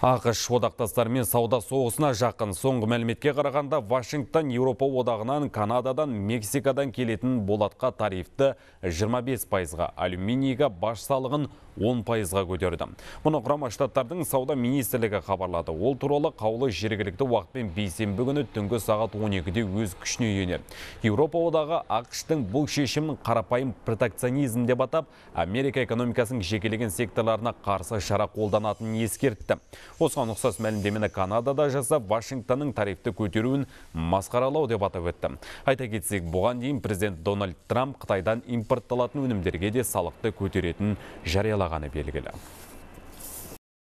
ақш одақтастармен сауда соғысына жақын соңғы мәліметке қарағанда вашингтон еуропа одағынан канададан мексикадан келетін болатқа тарифті 25 пайызға алюминийге баж салығын 10 пайызға көтерді мұны құрама штаттардың сауда министрлігі хабарлады ол туралы қаулы жергілікті уақытпен бейсенбі күні түнгі сағат 12-де өз күшіне енеді еуропа одағы тың бұл шешімін қарапайым протекционизм деп атап америка экономикасының жекелеген секторларына қарсы шара қолданатынын ескертті Осыған ұқсас мәлімдемені Канадада жасап, Вашингтонның тарифті көтеруін масқаралау деп атап өтті. Айта кетсек, бұған дейін президент Дональд Трамп Қытайдан импортталатын өнімдерге де салықты көтеретін жариялағаны белгілі.